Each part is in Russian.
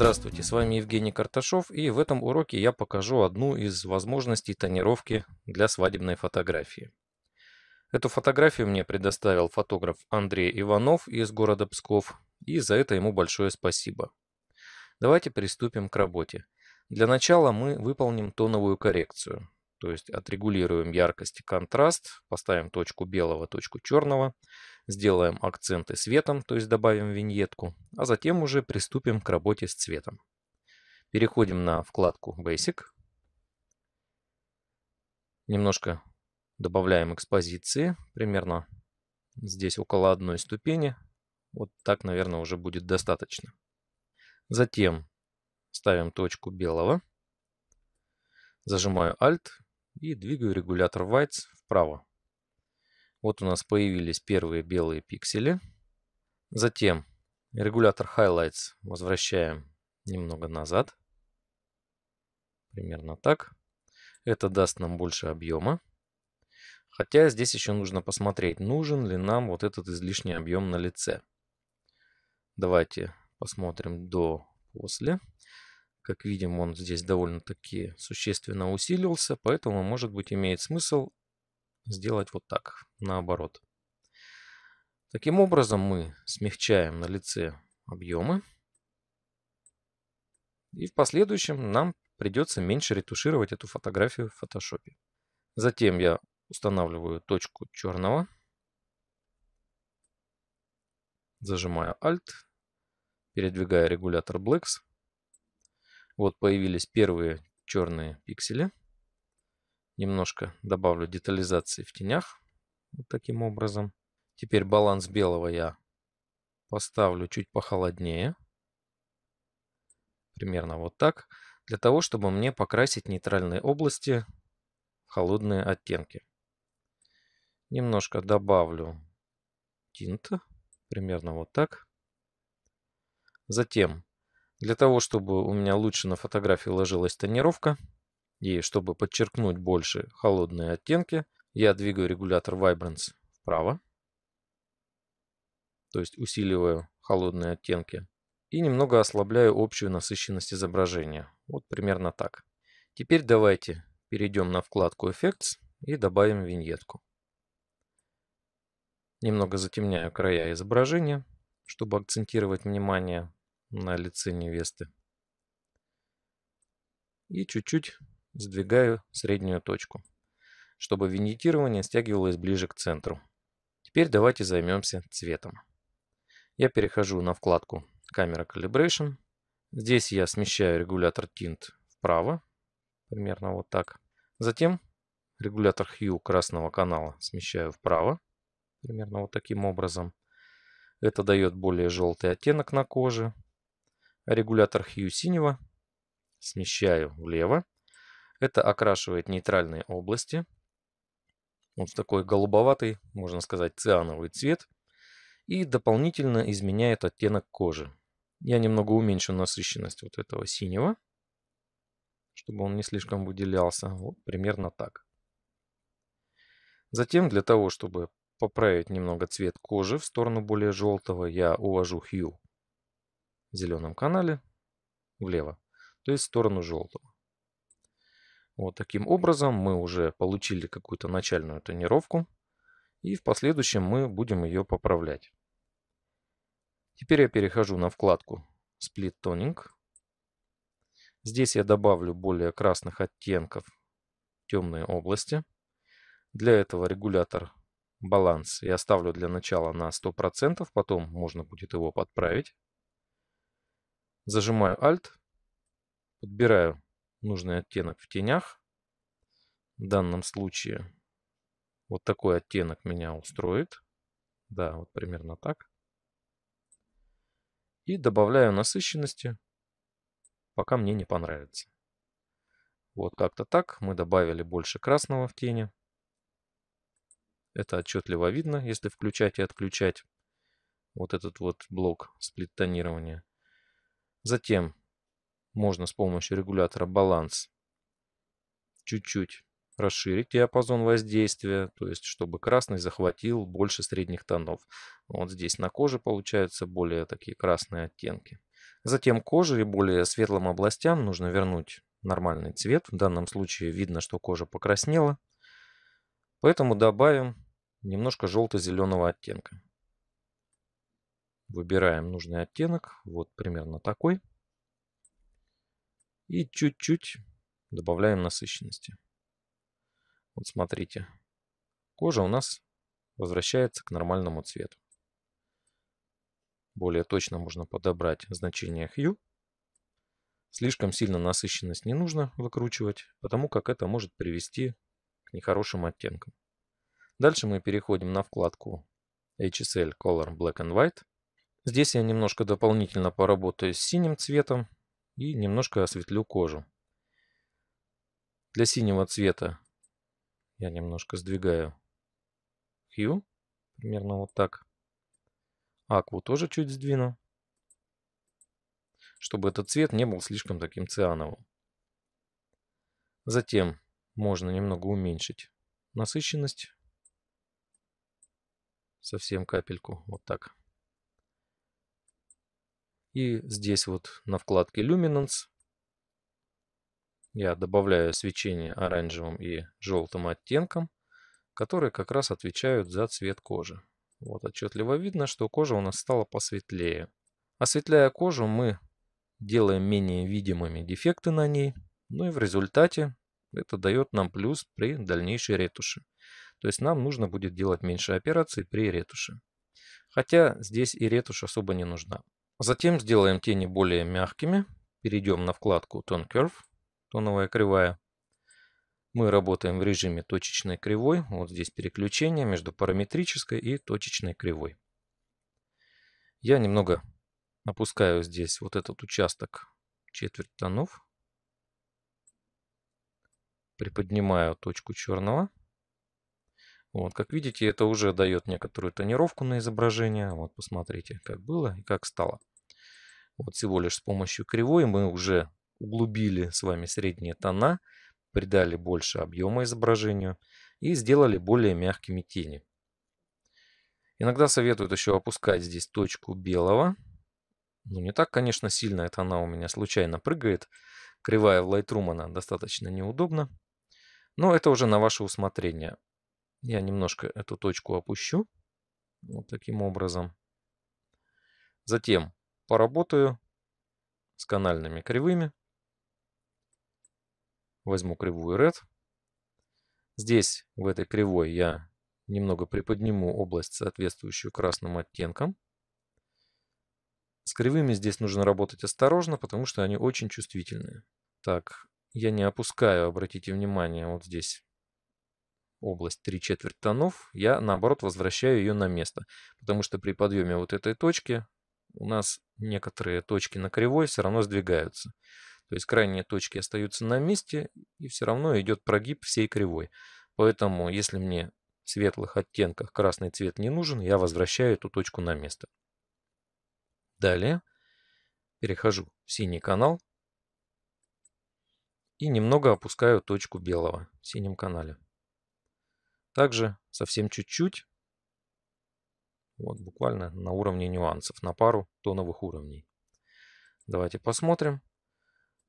Здравствуйте, с вами Евгений Карташов и в этом уроке я покажу одну из возможностей тонировки для свадебной фотографии. Эту фотографию мне предоставил фотограф Андрей Иванов из города Псков и за это ему большое спасибо. Давайте приступим к работе. Для начала мы выполним тоновую коррекцию. То есть отрегулируем яркость и контраст, поставим точку белого, точку черного, сделаем акценты светом, то есть добавим виньетку, а затем уже приступим к работе с цветом. Переходим на вкладку Basic. Немножко добавляем экспозиции, примерно здесь около одной ступени. Вот так, наверное, уже будет достаточно. Затем ставим точку белого. Зажимаю Alt, и двигаю регулятор Whites вправо. Вот у нас появились первые белые пиксели. Затем регулятор Highlights возвращаем немного назад. Примерно так. Это даст нам больше объема. Хотя здесь еще нужно посмотреть, нужен ли нам вот этот излишний объем на лице. Давайте посмотрим до-после. Как видим, он здесь довольно-таки существенно усилился, поэтому, может быть, имеет смысл сделать вот так, наоборот. Таким образом мы смягчаем на лице объемы. И в последующем нам придется меньше ретушировать эту фотографию в фотошопе. Затем я устанавливаю точку черного. Зажимаю Alt, передвигая регулятор Blacks вот появились первые черные пиксели. Немножко добавлю детализации в тенях. Вот таким образом. Теперь баланс белого я поставлю чуть похолоднее. Примерно вот так. Для того, чтобы мне покрасить нейтральные области в холодные оттенки. Немножко добавлю тинта. Примерно вот так. Затем для того, чтобы у меня лучше на фотографии ложилась тонировка, и чтобы подчеркнуть больше холодные оттенки, я двигаю регулятор Vibrance вправо, то есть усиливаю холодные оттенки, и немного ослабляю общую насыщенность изображения. Вот примерно так. Теперь давайте перейдем на вкладку Effects и добавим виньетку. Немного затемняю края изображения, чтобы акцентировать внимание на лице невесты. И чуть-чуть сдвигаю среднюю точку, чтобы виньетирование стягивалось ближе к центру. Теперь давайте займемся цветом. Я перехожу на вкладку «Камера Calibration». Здесь я смещаю регулятор Tint вправо, примерно вот так. Затем регулятор Hue красного канала смещаю вправо, примерно вот таким образом. Это дает более желтый оттенок на коже, регулятор Hue синего, смещаю влево. Это окрашивает нейтральные области. Вот в такой голубоватый, можно сказать, циановый цвет. И дополнительно изменяет оттенок кожи. Я немного уменьшу насыщенность вот этого синего, чтобы он не слишком выделялся. Вот примерно так. Затем для того, чтобы поправить немного цвет кожи в сторону более желтого, я увожу Hue зеленом канале влево, то есть в сторону желтого. Вот таким образом мы уже получили какую-то начальную тонировку. И в последующем мы будем ее поправлять. Теперь я перехожу на вкладку Split Toning. Здесь я добавлю более красных оттенков темные области. Для этого регулятор баланс я оставлю для начала на 100%, потом можно будет его подправить. Зажимаю Alt, подбираю нужный оттенок в тенях. В данном случае вот такой оттенок меня устроит. Да, вот примерно так. И добавляю насыщенности, пока мне не понравится. Вот как-то так мы добавили больше красного в тени. Это отчетливо видно, если включать и отключать вот этот вот блок сплит-тонирования. Затем можно с помощью регулятора баланс чуть-чуть расширить диапазон воздействия, то есть чтобы красный захватил больше средних тонов. Вот здесь на коже получаются более такие красные оттенки. Затем коже и более светлым областям нужно вернуть нормальный цвет. В данном случае видно, что кожа покраснела. Поэтому добавим немножко желто-зеленого оттенка. Выбираем нужный оттенок, вот примерно такой. И чуть-чуть добавляем насыщенности. Вот смотрите, кожа у нас возвращается к нормальному цвету. Более точно можно подобрать значение Hue. Слишком сильно насыщенность не нужно выкручивать, потому как это может привести к нехорошим оттенкам. Дальше мы переходим на вкладку HSL Color Black and White. Здесь я немножко дополнительно поработаю с синим цветом и немножко осветлю кожу. Для синего цвета я немножко сдвигаю Hue, примерно вот так. Акву тоже чуть сдвину, чтобы этот цвет не был слишком таким циановым. Затем можно немного уменьшить насыщенность, совсем капельку, вот так. И здесь вот на вкладке Luminance я добавляю свечение оранжевым и желтым оттенком, которые как раз отвечают за цвет кожи. Вот отчетливо видно, что кожа у нас стала посветлее. Осветляя кожу, мы делаем менее видимыми дефекты на ней. Ну и в результате это дает нам плюс при дальнейшей ретуши. То есть нам нужно будет делать меньше операций при ретуше. Хотя здесь и ретушь особо не нужна. Затем сделаем тени более мягкими. Перейдем на вкладку Tone Curve, тоновая кривая. Мы работаем в режиме точечной кривой. Вот здесь переключение между параметрической и точечной кривой. Я немного опускаю здесь вот этот участок четверть тонов. Приподнимаю точку черного. Вот, как видите, это уже дает некоторую тонировку на изображение. Вот, посмотрите, как было и как стало. Вот всего лишь с помощью кривой мы уже углубили с вами средние тона, придали больше объема изображению и сделали более мягкими тени. Иногда советуют еще опускать здесь точку белого. Ну, не так, конечно, сильно. Это она у меня случайно прыгает. Кривая в Lightroom она достаточно неудобна. Но это уже на ваше усмотрение. Я немножко эту точку опущу. Вот таким образом. Затем поработаю с канальными кривыми. Возьму кривую red. Здесь, в этой кривой, я немного приподниму область, соответствующую красным оттенкам. С кривыми здесь нужно работать осторожно, потому что они очень чувствительные. Так, я не опускаю, обратите внимание, вот здесь область 3 четверть тонов, я наоборот возвращаю ее на место. Потому что при подъеме вот этой точки у нас некоторые точки на кривой все равно сдвигаются. То есть крайние точки остаются на месте и все равно идет прогиб всей кривой. Поэтому если мне в светлых оттенках красный цвет не нужен, я возвращаю эту точку на место. Далее перехожу в синий канал и немного опускаю точку белого в синем канале. Также совсем чуть-чуть, вот буквально на уровне нюансов, на пару тоновых уровней. Давайте посмотрим.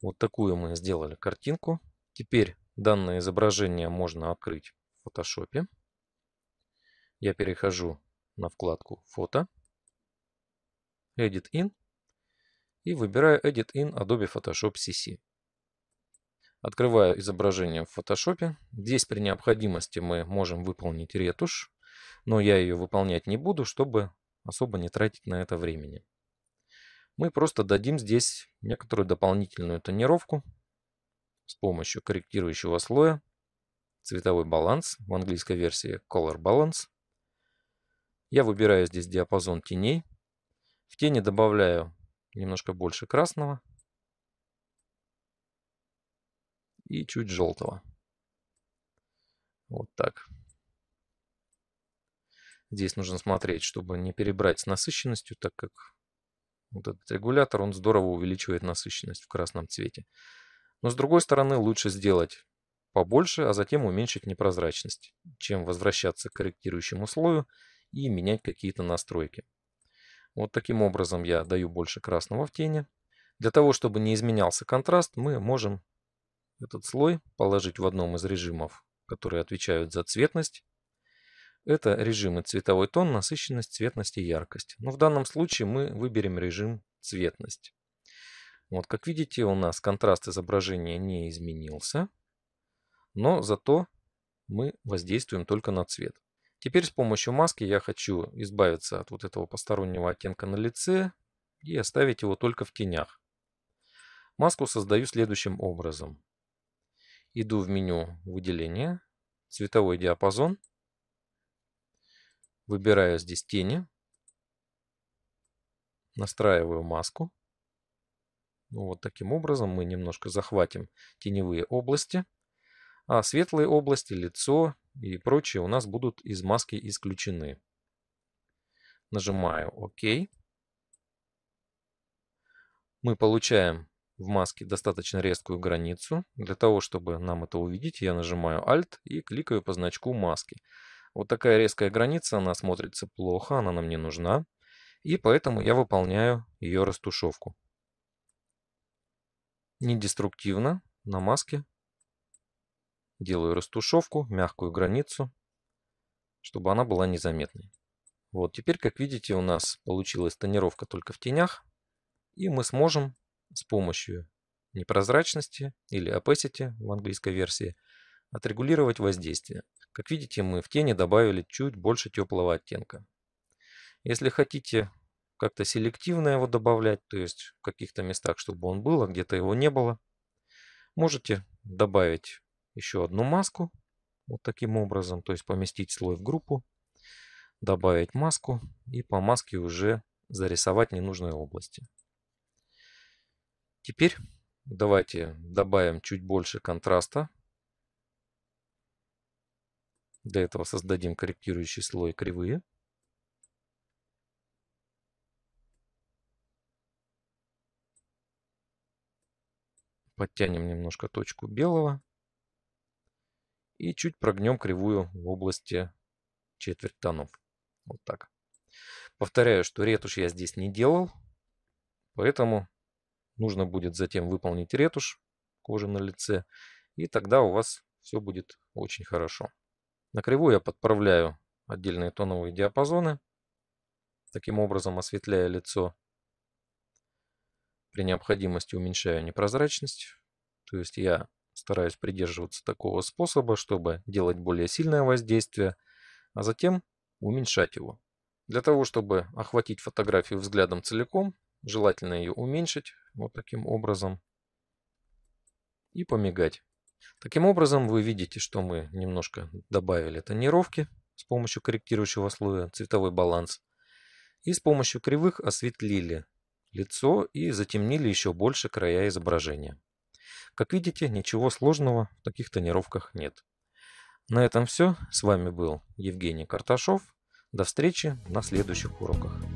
Вот такую мы сделали картинку. Теперь данное изображение можно открыть в фотошопе. Я перехожу на вкладку «Фото», «Edit in» и выбираю «Edit in Adobe Photoshop CC». Открываю изображение в фотошопе. Здесь при необходимости мы можем выполнить ретушь, но я ее выполнять не буду, чтобы особо не тратить на это времени. Мы просто дадим здесь некоторую дополнительную тонировку с помощью корректирующего слоя, цветовой баланс, в английской версии Color Balance. Я выбираю здесь диапазон теней. В тени добавляю немножко больше красного – и чуть желтого. Вот так. Здесь нужно смотреть, чтобы не перебрать с насыщенностью, так как вот этот регулятор, он здорово увеличивает насыщенность в красном цвете. Но с другой стороны, лучше сделать побольше, а затем уменьшить непрозрачность, чем возвращаться к корректирующему слою и менять какие-то настройки. Вот таким образом я даю больше красного в тени. Для того, чтобы не изменялся контраст, мы можем этот слой положить в одном из режимов, которые отвечают за цветность. Это режимы цветовой тон, насыщенность, цветность и яркость. Но в данном случае мы выберем режим цветность. Вот как видите у нас контраст изображения не изменился, но зато мы воздействуем только на цвет. Теперь с помощью маски я хочу избавиться от вот этого постороннего оттенка на лице и оставить его только в тенях. Маску создаю следующим образом. Иду в меню выделения, цветовой диапазон. Выбираю здесь тени. Настраиваю маску. Ну, вот таким образом мы немножко захватим теневые области. А светлые области, лицо и прочее у нас будут из маски исключены. Нажимаю ОК. Мы получаем в маске достаточно резкую границу. Для того, чтобы нам это увидеть, я нажимаю Alt и кликаю по значку маски. Вот такая резкая граница, она смотрится плохо, она нам не нужна. И поэтому я выполняю ее растушевку. Недеструктивно на маске делаю растушевку, мягкую границу, чтобы она была незаметной. Вот теперь, как видите, у нас получилась тонировка только в тенях. И мы сможем с помощью непрозрачности или opacity в английской версии отрегулировать воздействие. Как видите, мы в тени добавили чуть больше теплого оттенка. Если хотите как-то селективно его добавлять, то есть в каких-то местах, чтобы он был, а где-то его не было, можете добавить еще одну маску вот таким образом, то есть поместить слой в группу, добавить маску и по маске уже зарисовать ненужные области. Теперь давайте добавим чуть больше контраста. Для этого создадим корректирующий слой кривые. Подтянем немножко точку белого. И чуть прогнем кривую в области четверть тонов. Вот так. Повторяю, что ретушь я здесь не делал. Поэтому Нужно будет затем выполнить ретушь кожи на лице, и тогда у вас все будет очень хорошо. На кривую я подправляю отдельные тоновые диапазоны, таким образом осветляя лицо. При необходимости уменьшаю непрозрачность, то есть я стараюсь придерживаться такого способа, чтобы делать более сильное воздействие, а затем уменьшать его. Для того, чтобы охватить фотографию взглядом целиком, Желательно ее уменьшить вот таким образом и помигать. Таким образом, вы видите, что мы немножко добавили тонировки с помощью корректирующего слоя цветовой баланс. И с помощью кривых осветлили лицо и затемнили еще больше края изображения. Как видите, ничего сложного в таких тонировках нет. На этом все. С вами был Евгений Карташов. До встречи на следующих уроках.